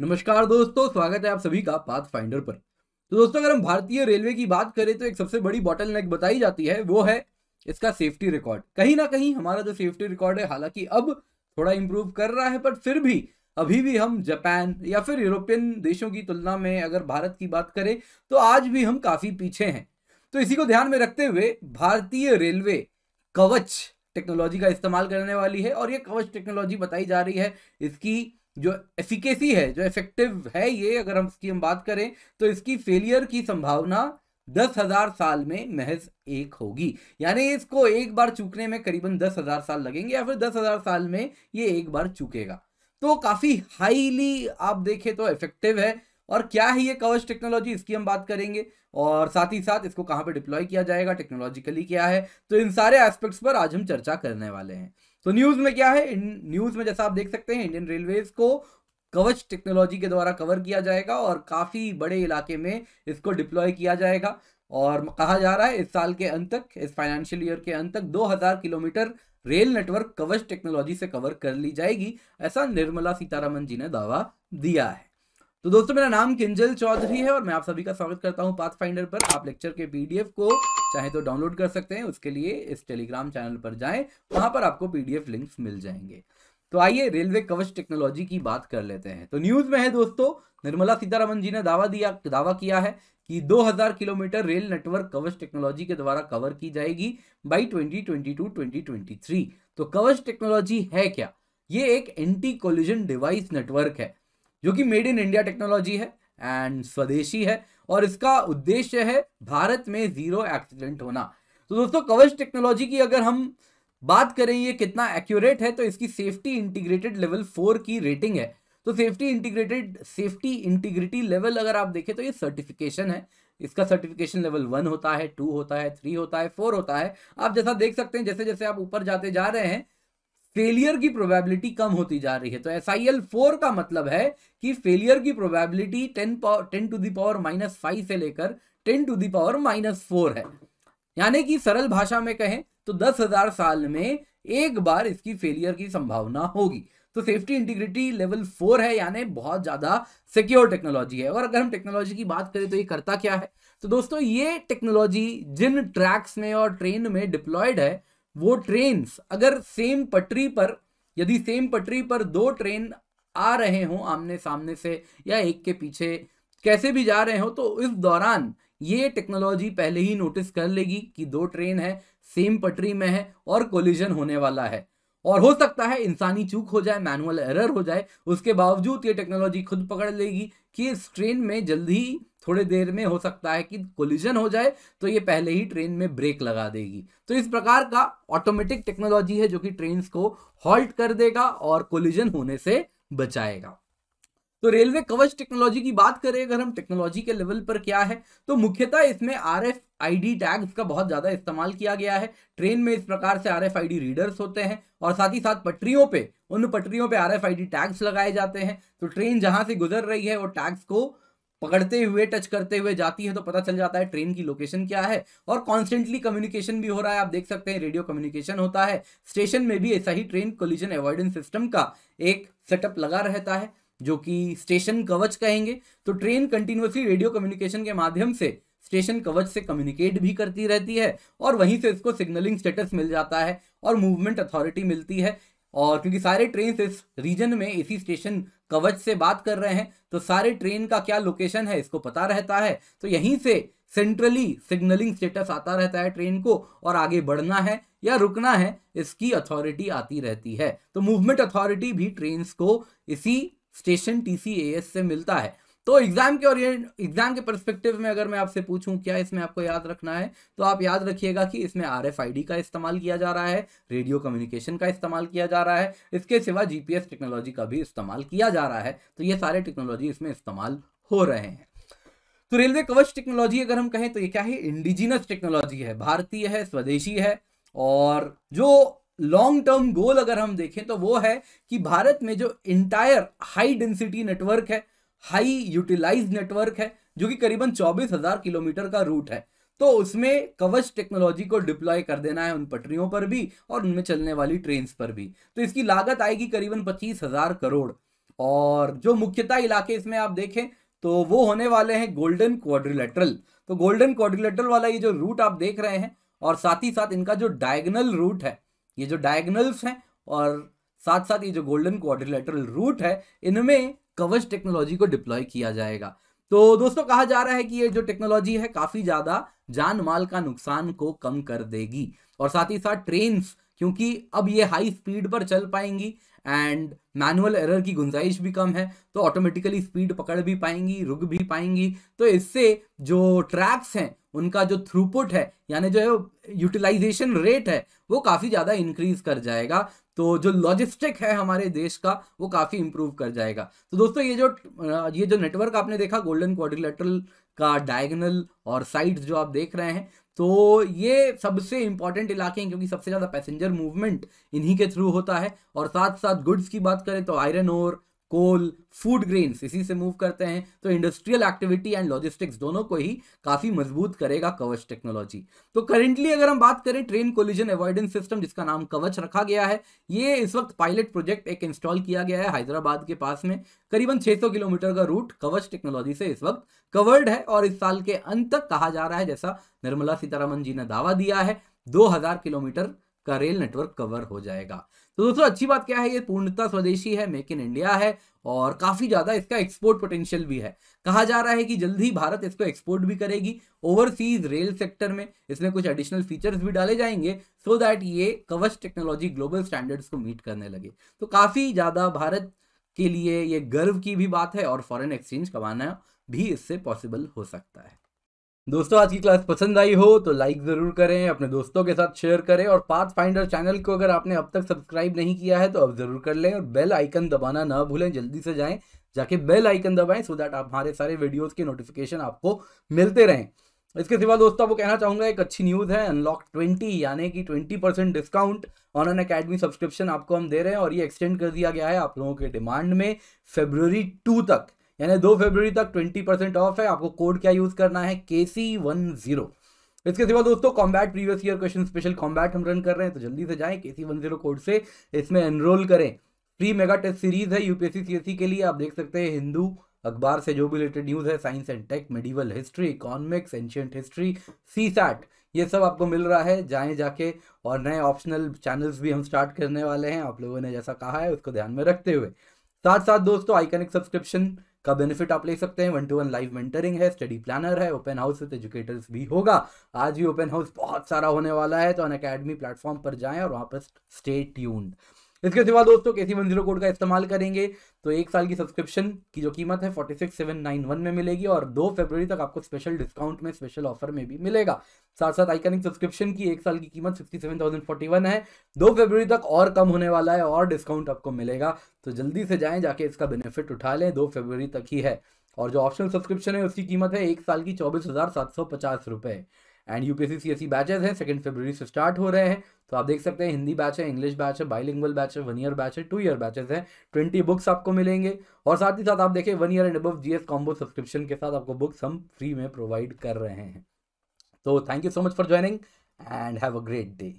नमस्कार दोस्तों स्वागत है आप सभी का पाथ फाइंडर पर तो दोस्तों अगर हम भारतीय रेलवे की बात करें तो एक सबसे बड़ी बॉटल नेक बताई जाती है वो है इसका सेफ्टी रिकॉर्ड कहीं ना कहीं हमारा जो सेफ्टी रिकॉर्ड है हालांकि अब थोड़ा इम्प्रूव कर रहा है बट फिर भी अभी भी हम जापान या फिर यूरोपियन देशों की तुलना में अगर भारत की बात करें तो आज भी हम काफ़ी पीछे हैं तो इसी को ध्यान में रखते हुए भारतीय रेलवे कवच टेक्नोलॉजी का इस्तेमाल करने वाली है और ये कवच टेक्नोलॉजी बताई जा रही है इसकी जो एफिकेसी है जो इफेक्टिव है ये अगर हम इसकी हम बात करें तो इसकी फेलियर की संभावना दस हजार साल में महज एक होगी यानी इसको एक बार चूकने में करीबन दस हजार साल लगेंगे या फिर दस हजार साल में ये एक बार चूकेगा तो काफ़ी हाईली आप देखें तो इफेक्टिव है और क्या है ये कवच टेक्नोलॉजी इसकी हम बात करेंगे और साथ ही साथ इसको कहाँ पे डिप्लॉय किया जाएगा टेक्नोलॉजिकली क्या है तो इन सारे एस्पेक्ट्स पर आज हम चर्चा करने वाले हैं तो न्यूज में क्या है न्यूज में जैसा आप देख सकते हैं इंडियन रेलवेज को कवच टेक्नोलॉजी के द्वारा कवर किया जाएगा और काफ़ी बड़े इलाके में इसको डिप्लॉय किया जाएगा और कहा जा रहा है इस साल के अंत तक इस फाइनेंशियल ईयर के अंत तक 2000 kilometre rail network Kavach technology से कवर कर ली जाएगी ऐसा निर्मला सीतारामन जी ने दावा दिया है तो दोस्तों मेरा नाम किंजल चौधरी है और मैं आप सभी का स्वागत करता हूं पाथ फाइंडर पर आप लेक्चर के पीडीएफ को चाहे तो डाउनलोड कर सकते हैं उसके लिए इस टेलीग्राम चैनल पर जाएं वहां पर आपको पीडीएफ लिंक्स मिल जाएंगे तो आइए रेलवे कवच टेक्नोलॉजी की बात कर लेते हैं तो न्यूज में है दोस्तों निर्मला सीतारमन जी ने दावा दिया दावा किया है कि 2000 kilometre rail network Kavach technology के द्वारा कवर की जाएगी बाई 2022-2023 तो कवच टेक्नोलॉजी है क्या ये एक एंटी कोलिजन डिवाइस नेटवर्क है जो कि मेड इन इंडिया टेक्नोलॉजी है एंड स्वदेशी है और इसका उद्देश्य है भारत में जीरो एक्सीडेंट होना तो दोस्तों कवच टेक्नोलॉजी की अगर हम बात करें ये कितना एक्यूरेट है तो इसकी सेफ्टी इंटीग्रेटेड लेवल फोर की रेटिंग है तो safety integrated safety integrity level अगर आप देखें तो ये सर्टिफिकेशन है इसका सर्टिफिकेशन लेवल वन होता है टू होता है थ्री होता है फोर होता है आप जैसा देख सकते हैं जैसे जैसे आप ऊपर जाते जा रहे हैं फेलियर की प्रोबेबिलिटी कम होती जा रही है तो एस आई एल फोर का मतलब है कि फेलियर की probability ten ten to the power minus five से लेकर ten to the power minus four है यानी कि सरल भाषा में कहें तो दस हजार साल में एक बार इसकी फेलियर की संभावना होगी तो सेफ्टी इंटीग्रिटी लेवल फोर है यानी बहुत ज़्यादा सिक्योर टेक्नोलॉजी है और अगर हम टेक्नोलॉजी की बात करें तो ये करता क्या है तो दोस्तों ये टेक्नोलॉजी जिन ट्रैक्स में और ट्रेन में डिप्लॉयड है वो ट्रेन अगर सेम पटरी पर यदि सेम पटरी पर दो ट्रेन आ रहे हो आमने सामने से या एक के पीछे कैसे भी जा रहे हो तो इस दौरान ये टेक्नोलॉजी पहले ही नोटिस कर लेगी कि दो ट्रेन है सेम पटरी में है और कोलिजन होने वाला है और हो सकता है इंसानी चूक हो जाए मैनुअल एरर हो जाए उसके बावजूद ये टेक्नोलॉजी खुद पकड़ लेगी कि इस ट्रेन में जल्दी ही थोड़े देर में हो सकता है कि कोलिजन हो जाए तो ये पहले ही ट्रेन में ब्रेक लगा देगी तो इस प्रकार का ऑटोमेटिक टेक्नोलॉजी है जो कि ट्रेन को हॉल्ट कर देगा और कोलिजन होने से बचाएगा तो रेलवे कवच टेक्नोलॉजी की बात करें अगर हम टेक्नोलॉजी के लेवल पर क्या है तो मुख्यतः इसमें R F I D tags का बहुत ज़्यादा इस्तेमाल किया गया है ट्रेन में इस प्रकार से R F I D readers होते हैं और साथ ही साथ पटरियों पे उन पटरियों पे R F I D tags लगाए जाते हैं तो ट्रेन जहां से गुजर रही है वो टैग्स को पकड़ते हुए टच करते हुए जाती है तो पता चल जाता है ट्रेन की लोकेशन क्या है और कॉन्स्टेंटली कम्युनिकेशन भी हो रहा है आप देख सकते हैं रेडियो कम्युनिकेशन होता है स्टेशन में भी ऐसा ही ट्रेन कोलिजन अवॉइडेंस सिस्टम का एक सेटअप लगा रहता है जो कि स्टेशन कवच कहेंगे तो ट्रेन कंटिन्यूसली रेडियो कम्युनिकेशन के माध्यम से स्टेशन कवच से कम्युनिकेट भी करती रहती है और वहीं से इसको सिग्नलिंग स्टेटस मिल जाता है और मूवमेंट अथॉरिटी मिलती है और क्योंकि सारे ट्रेन इस रीजन में इसी स्टेशन कवच से बात कर रहे हैं तो सारे ट्रेन का क्या लोकेशन है इसको पता रहता है तो यहीं से सेंट्रली सिग्नलिंग स्टेटस आता रहता है ट्रेन को और आगे बढ़ना है या रुकना है इसकी अथॉरिटी आती रहती है तो मूवमेंट अथॉरिटी भी ट्रेन को इसी स्टेशन टी से मिलता है तो एग्जाम के और एग्जाम के परस्पेक्टिव में अगर मैं आपसे पूछूं क्या इसमें आपको याद रखना है तो आप याद रखिएगा कि इसमें आर का इस्तेमाल किया जा रहा है रेडियो कम्युनिकेशन का इस्तेमाल किया जा रहा है इसके सिवा जीपीएस टेक्नोलॉजी का भी इस्तेमाल किया जा रहा है तो ये सारे टेक्नोलॉजी इसमें इस्तेमाल हो रहे हैं तो रेलवे कवच टेक्नोलॉजी अगर हम कहें तो ये क्या है इंडिजिनस टेक्नोलॉजी है भारतीय है स्वदेशी है और जो लॉन्ग टर्म गोल अगर हम देखें तो वो है कि भारत में जो इंटायर हाई डेंसिटी नेटवर्क है हाई यूटिलाइज नेटवर्क है जो कि करीबन 24,000 किलोमीटर का रूट है तो उसमें कवच टेक्नोलॉजी को डिप्लॉय कर देना है उन पटरियों पर भी और उनमें चलने वाली ट्रेन पर भी तो इसकी लागत आएगी करीबन पच्चीस हजार करोड़ और जो मुख्यतः इलाके इसमें आप देखें तो वो होने वाले हैं गोल्डन क्वाड्रिलेटरल तो गोल्डन क्वाड्रिलेटरल वाला ये जो रूट आप देख रहे हैं और साथ ही साथ इनका जो डायगनल रूट है ये जो डायगनल्स हैं और साथ साथ ये जो गोल्डन क्वाड्रिलेटरल रूट है इनमें कवच टेक्नोलॉजी को डिप्लॉय किया जाएगा तो दोस्तों कहा जा रहा है कि ये जो टेक्नोलॉजी है काफ़ी ज़्यादा जान माल का नुकसान को कम कर देगी और साथ ही साथ ट्रेन क्योंकि अब ये हाई स्पीड पर चल पाएंगी एंड मैनुअल एरर की गुंजाइश भी कम है तो ऑटोमेटिकली स्पीड पकड़ भी पाएंगी रुक भी पाएंगी तो इससे जो ट्रैक्स हैं उनका जो थ्रूपुट है यानी जो यूटिलाइजेशन रेट है वो काफ़ी ज़्यादा इंक्रीज कर जाएगा तो जो लॉजिस्टिक है हमारे देश का वो काफ़ी इंप्रूव कर जाएगा तो दोस्तों ये जो ये जो नेटवर्क आपने देखा गोल्डन क्वाड्रिलेटरल का डायगनल और साइड्स जो आप देख रहे हैं तो ये सबसे इंपॉर्टेंट इलाके हैं क्योंकि सबसे ज़्यादा पैसेंजर मूवमेंट इन्हीं के थ्रू होता है और साथ साथ गुड्स की बात करें तो आयरन और कोल फूड ग्रेन्स इसी से मूव करते हैं तो इंडस्ट्रियल एक्टिविटी एंड लॉजिस्टिक्स दोनों को ही काफ़ी मजबूत करेगा कवच टेक्नोलॉजी तो करेंटली अगर हम बात करें ट्रेन कोलिजन अवॉइडेंस सिस्टम जिसका नाम कवच रखा गया है ये इस वक्त पायलट प्रोजेक्ट एक इंस्टॉल किया गया है हैदराबाद के पास में करीबन 600 किलोमीटर का रूट कवच टेक्नोलॉजी से इस वक्त कवर्ड है और इस साल के अंत तक कहा जा रहा है जैसा निर्मला सीतारामन जी ने दावा दिया है दो किलोमीटर का रेल नेटवर्क कवर हो जाएगा तो दोस्तों अच्छी बात क्या है ये पूर्णता स्वदेशी है मेक इन इंडिया है और काफी ज्यादा इसका एक्सपोर्ट पोटेंशियल भी है कहा जा रहा है कि जल्द ही भारत इसको एक्सपोर्ट भी करेगी ओवरसीज रेल सेक्टर में इसमें कुछ एडिशनल फीचर्स भी डाले जाएंगे सो so दैट ये कवच टेक्नोलॉजी ग्लोबल स्टैंडर्ड्स को मीट करने लगे तो काफी ज्यादा भारत के लिए ये गर्व की भी बात है और फॉरेन एक्सचेंज कमाना भी इससे पॉसिबल हो सकता है दोस्तों आज की क्लास पसंद आई हो तो लाइक ज़रूर करें अपने दोस्तों के साथ शेयर करें और पाथ फाइंडर चैनल को अगर आपने अब तक सब्सक्राइब नहीं किया है तो अब ज़रूर कर लें और बेल आइकन दबाना ना भूलें जल्दी से जाएं जाके बेल आइकन दबाएं सो दैट आप हमारे सारे वीडियोज़ के नोटिफिकेशन आपको मिलते रहें इसके सिवा दोस्तों आपको कहना चाहूँगा एक अच्छी न्यूज़ है अनलॉक ट्वेंटी यानी कि twenty percent discount on Unacademy subscription आपको हम दे रहे हैं और ये एक्सटेंड कर दिया गया है आप लोगों के डिमांड में फेब्रवरी टू तक यानी दो फरवरी तक ट्वेंटी परसेंट ऑफ है आपको कोड क्या यूज करना है के सी वन जीरो इसके सिवा दोस्तों combat previous year question special combat हम रन कर रहे हैं तो जल्दी से जाएं के सी वन जीरो कोड से इसमें एनरोल करें प्री मेगा टेस्ट सीरीज है यूपीएससी सीएससी के लिए आप देख सकते हैं हिंदू अखबार से जो भी रिलेटेड न्यूज़ है science and tech medieval history economics ancient history CSAT ये सब आपको मिल रहा है जाएं जाके और नए ऑप्शनल चैनल्स भी हम स्टार्ट करने वाले हैं आप लोगों ने जैसा कहा है उसको ध्यान में रखते हुए साथ साथ दोस्तों आइकनिक सब्सक्रिप्शन का बेनिफिट आप ले सकते हैं one to one live mentoring है स्टडी प्लानर है ओपन हाउस विद एजुकेटर्स भी होगा आज भी ओपन हाउस बहुत सारा होने वाला है तो अन अकेडमी प्लेटफॉर्म पर जाएं और वहां पर स्टे ट्यून्ड इसके सिवा दोस्तों के सी वन जीरो कोड का इस्तेमाल करेंगे तो एक साल की सब्सक्रिप्शन की जो कीमत है forty six seven nine one में मिलेगी और दो फरवरी तक आपको स्पेशल डिस्काउंट में स्पेशल ऑफर में भी मिलेगा साथ साथ आइकनिक सब्सक्रिप्शन की एक साल की कीमत sixty seven thousand forty one है दो फरवरी तक और कम होने वाला है और डिस्काउंट आपको मिलेगा तो जल्दी से जाए जाके इसका बेनिफिट उठा लें दो फरवरी तक ही है और जो ऑप्शनल सब्सक्रिप्शन है उसकी कीमत है एक साल की चौबीस हज़ार सात सौ पचास and U C S batches है सेकंड फेब्रवरी से स्टार्ट हो रहे हैं तो आप देख सकते हैं हिंदी बैच है इंग्लिश बैच है बाइलिंगुअल बैच है वन ईयर बैच है टू ईयर बैचेस है ट्वेंटी बुक्स आपको मिलेंगे और साथ ही साथ आप देखें one year and above as combo subscription के साथ आपको बुक्स हम फ्री में प्रोवाइड कर रहे हैं तो thank you so much for joining and have a great day